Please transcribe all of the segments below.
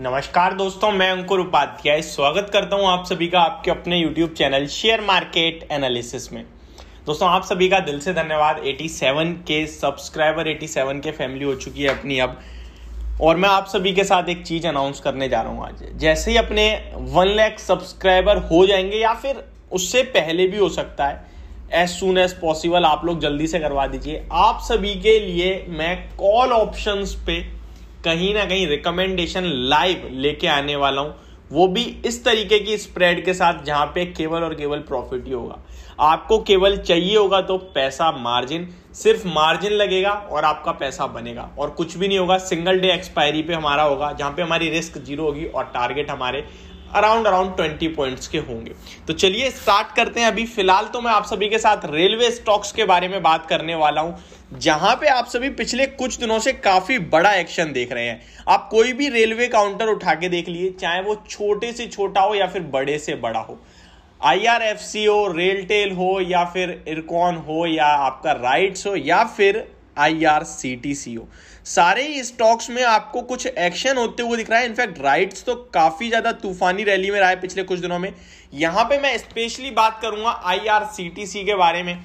नमस्कार दोस्तों मैं अंकुर उपाध्याय स्वागत करता हूं आप सभी का आपके अपने YouTube channel share market analysis में दोस्तों आप सभी का दिल से धन्यवाद 87 के सब्सक्राइबर 87 के फैमिली हो चुकी है अपनी अब और मैं आप सभी के साथ एक चीज़ अनाउंस करने जा रहा हूँ आज जैसे ही अपने वन लैख सब्सक्राइबर हो जाएंगे या फिर उससे पहले भी हो सकता है एज सुन एज पॉसिबल आप लोग जल्दी से करवा दीजिए आप सभी के लिए मैं कॉल ऑप्शंस पे कहीं ना कहीं रिकमेंडेशन लाइव लेके आने वाला हूं वो भी इस तरीके की स्प्रेड के साथ जहां पे केवल और केवल प्रॉफिट ही होगा आपको केवल चाहिए होगा तो पैसा मार्जिन सिर्फ मार्जिन लगेगा और आपका पैसा बनेगा और कुछ भी नहीं होगा सिंगल डे एक्सपायरी पे हमारा होगा जहां पे हमारी रिस्क जीरो होगी और टारगेट हमारे अराउंड अराउंड ट्वेंटी पॉइंट्स के होंगे तो चलिए स्टार्ट करते हैं अभी फिलहाल तो मैं आप सभी के साथ रेलवे स्टॉक्स के बारे में बात करने वाला हूं जहां पे आप सभी पिछले कुछ दिनों से काफी बड़ा एक्शन देख रहे हैं आप कोई भी रेलवे काउंटर उठा के देख लिए चाहे वो छोटे से छोटा हो या फिर बड़े से बड़ा हो आईआरएफसी हो रेलटेल हो या फिर इरकॉन हो या आपका राइट्स हो या फिर आईआरसीटीसी हो सारे ही स्टॉक्स में आपको कुछ एक्शन होते हुए दिख रहा है इनफैक्ट राइट्स तो काफी ज्यादा तूफानी रैली में रहा है पिछले कुछ दिनों में यहां पे मैं स्पेशली बात करूंगा आईआरसीटीसी के बारे में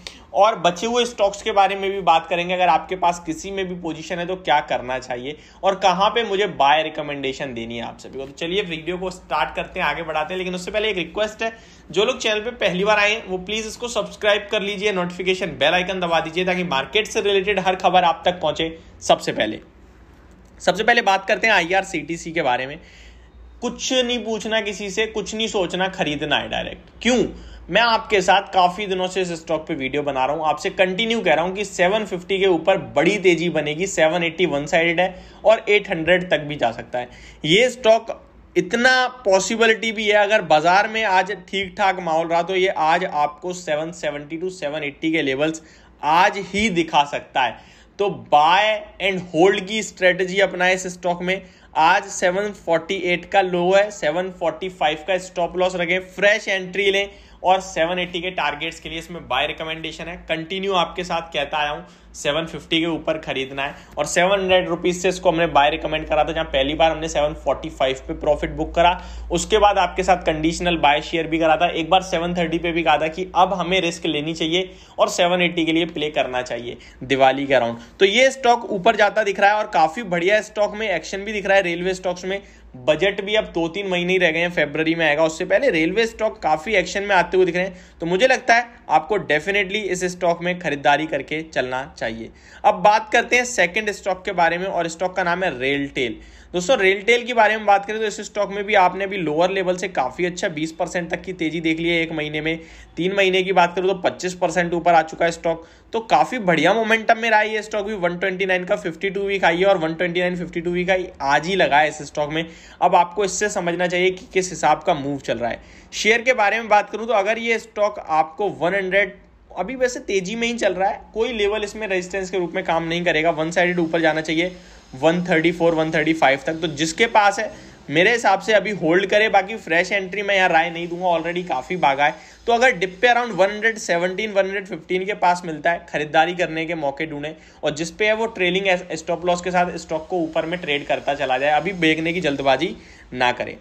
और बचे हुए स्टॉक्स के बारे में भी बात करेंगे अगर आपके पास किसी में भी पोजीशन है तो क्या करना चाहिए और कहां पे मुझे बाय रिकमेंडेशन देनी है आप सभी को तो चलिए वीडियो को स्टार्ट करते हैं आगे बढ़ाते हैं लेकिन उससे पहले एक रिक्वेस्ट है जो लोग चैनल पे पहली बार आए वो प्लीज़ इसको सब्सक्राइब कर लीजिए नोटिफिकेशन बेल आइकन दबा दीजिए ताकि मार्केट से रिलेटेड हर खबर आप तक पहुंचे सबसे पहले सबसे पहले बात करते हैं आईआरसीटीसी के बारे में कुछ नहीं पूछना किसी से कुछ नहीं सोचना खरीदना है डायरेक्ट क्यों मैं आपके साथ काफी दिनों से इस स्टॉक पे वीडियो बना रहा हूं आपसे कंटिन्यू कह रहा हूं कि 750 के ऊपर बड़ी तेजी बनेगी 780 वन साइडेड है और 800 तक भी जा सकता है ये स्टॉक इतना पॉसिबिलिटी भी है अगर बाजार में आज ठीक ठाक माहौल रहा तो ये आज आपको 770 टू 780 के लेवल्स आज ही दिखा सकता है तो बाय एंड होल्ड की स्ट्रेटजी अपनाए इस स्टॉक में आज 748 का लो है 745 का स्टॉप लॉस रखें फ्रेश एंट्री लें और 780 के टारगेट्स के लिए इसमें बाय रिकमेंडेशन है कंटिन्यू आपके साथ कहता आया हूँ 750 के ऊपर खरीदना है और सेवन हंड्रेड से इसको हमने बाय रिकमेंड करा था जहाँ पहली बार हमने 745 पे प्रॉफिट बुक करा उसके बाद आपके साथ कंडीशनल बाय शेयर भी करा था एक बार 730 पे भी कहा था कि अब हमें रिस्क लेनी चाहिए और 780 के लिए प्ले करना चाहिए दिवाली के अराउंड तो ये स्टॉक ऊपर जाता दिख रहा है और काफ़ी बढ़िया स्टॉक में एक्शन भी दिख रहा है रेलवे स्टॉक्स में बजट भी अब दो तीन महीने ही रह गए हैं फेबररी में आएगा उससे पहले रेलवे स्टॉक काफ़ी एक्शन में आते हुए दिख रहे हैं तो मुझे लगता है आपको डेफिनेटली इस स्टॉक में खरीदारी करके चलना चाहिए अब बात करते हैं सेकेंड स्टॉक के बारे में और स्टॉक का नाम है रेलटेल दोस्तों रेलटेल के बारे में बात करें तो इस स्टॉक में भी आपने भी लोअर लेवल से काफ़ी अच्छा 20 परसेंट तक की तेजी देख ली है एक महीने में तीन महीने की बात करूँ तो 25 परसेंट ऊपर आ चुका है स्टॉक तो काफ़ी बढ़िया मोमेंटम में रहा है ये स्टॉक भी 129 का 52 वीक आई है और 129 52 वीक आई आज ही लगा है इस स्टॉक में अब आपको इससे समझना चाहिए कि किस हिसाब का मूव चल रहा है शेयर के बारे में बात करूँ तो अगर ये स्टॉक आपको वन हंड्रेड अभी वैसे तेजी में ही चल रहा है कोई लेवल इसमें रेजिस्टेंस के रूप में काम नहीं करेगा वन साइडेड ऊपर जाना चाहिए 134 135 तक तो जिसके पास है मेरे हिसाब से अभी होल्ड करे बाकी फ्रेश एंट्री मैं यहाँ राय नहीं दूंगा ऑलरेडी काफ़ी भागा है तो अगर डिप पे अराउंड 117 115 के पास मिलता है खरीदारी करने के मौके ढूंढे और जिस पे है वो ट्रेलिंग स्टॉप लॉस के साथ स्टॉक को ऊपर में ट्रेड करता चला जाए अभी बेचने की जल्दबाजी ना करें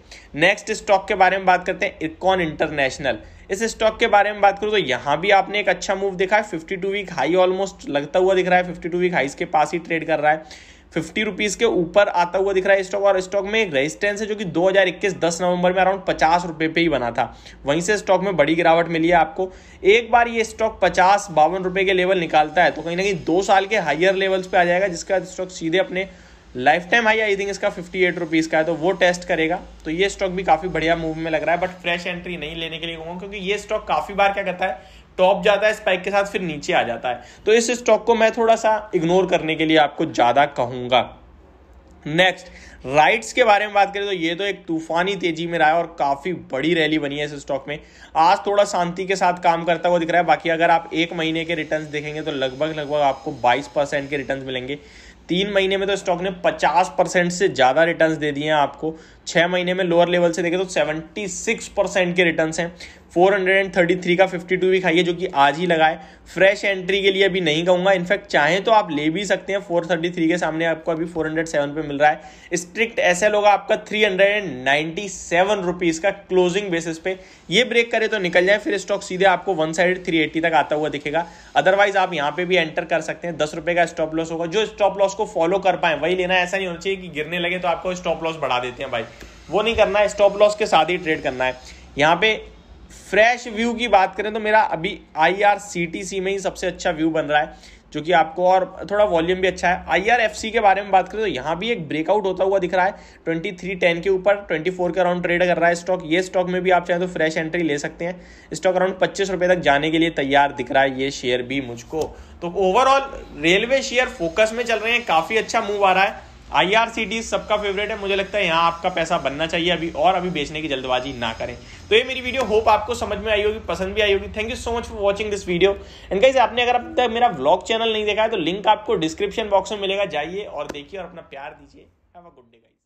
नेक्स्ट स्टॉक के बारे में बात करते हैं इकॉन इंटरनेशनल इस स्टॉक के बारे में बात करूँ तो यहाँ भी आपने एक अच्छा मूव देखा है 52 वीक हाई ऑलमोस्ट लगता हुआ दिख रहा है 52 वीक हाईस के पास ही ट्रेड कर रहा है फिफ्टी रुपीज के ऊपर आता हुआ दिख रहा है स्टॉक और स्टॉक में एक रेजिस्टेंस है जो कि 2021 10 नवंबर में अराउंड पचास रुपए पे ही बना था वहीं से स्टॉक में बड़ी गिरावट मिली है आपको एक बार ये स्टॉक पचास बावन रुपए के लेवल निकालता है तो कहीं ना कहीं दो साल के हायर लेवल्स पे आ जाएगा जिसका स्टॉक सीधे अपने life time high I think इसका फिफ्टी एट रुपीज़ का है तो वो टेस्ट करेगा तो ये स्टॉक भी काफ़ी बढ़िया मूव में लग रहा है बट फ्रेश एंट्री नहीं लेने के लिए कहूँगा क्योंकि ये स्टॉक काफ़ी बार क्या करता है टॉप जाता है स्पाइक के साथ फिर नीचे आ जाता है तो इस स्टॉक को मैं थोड़ा सा इग्नोर करने के लिए आपको ज़्यादा कहूँगा नेक्स्ट राइट्स के बारे में बात करें तो ये तो एक तूफानी तेजी में रहा है और काफ़ी बड़ी रैली बनी है इस स्टॉक में आज थोड़ा शांति के साथ काम करता हुआ दिख रहा है बाकी अगर आप एक महीने के रिटर्न्स देखेंगे तो लगभग लगभग आपको 22 परसेंट के रिटर्न्स मिलेंगे तीन महीने में तो स्टॉक ने 50 परसेंट से ज़्यादा रिटर्न्स दे दिए हैं आपको छह महीने में लोअर लेवल से देखें तो 76 परसेंट के रिटर्न्स हैं 433 का 52 भी खाइए जो कि आज ही लगाए फ्रेश एंट्री के लिए अभी नहीं कहूँगा इनफैक्ट चाहें तो आप ले भी सकते हैं 433 के सामने आपको अभी 407 पे मिल रहा है स्ट्रिक्ट ऐसे लोग आपका 397 हंड्रेड का क्लोजिंग बेसिस पे ये ब्रेक करे तो निकल जाए फिर स्टॉक सीधे आपको वन साइड थ्री तक आता हुआ दिखेगा अदरवाइज आप यहाँ पे भी एंटर कर सकते हैं दस रुपये का स्टॉप लॉस होगा जो स्टॉप लॉस को फॉलो कर पाए वही लेना ऐसा नहीं होना चाहिए कि गिरने लगे तो आपको स्टॉप लॉस बढ़ा देते हैं भाई वो नहीं करना है स्टॉप लॉस के साथ ही ट्रेड करना है यहाँ पे फ्रेश व्यू की बात करें तो मेरा अभी आई में ही सबसे अच्छा व्यू बन रहा है जो कि आपको और थोड़ा वॉल्यूम भी अच्छा है आई के बारे में बात करें तो यहाँ भी एक ब्रेकआउट होता हुआ दिख रहा है ट्वेंटी थ्री टेन के ऊपर ट्वेंटी फोर के अराउंड ट्रेड कर रहा है स्टॉक ये स्टॉक में भी आप चाहे तो फ्रेश एंट्री ले सकते हैं स्टॉक अराउंड पच्चीस रुपये तक जाने के लिए तैयार दिख रहा है ये शेयर भी मुझको तो ओवरऑल रेलवे शेयर फोकस में चल रहे हैं काफ़ी अच्छा मूव आ रहा है आईआरसीटी सबका फेवरेट है मुझे लगता है यहाँ आपका पैसा बनना चाहिए अभी और अभी बेचने की जल्दबाजी ना करें तो ये मेरी वीडियो होप आपको समझ में आई होगी पसंद भी आई होगी thank you so much for watching this video and कहीं आपने अगर अब तक मेरा ब्लॉग चैनल नहीं देखा है तो लिंक आपको डिस्क्रिप्शन बॉक्स में मिलेगा जाइए और देखिए और अपना प्यार दीजिए गुड डे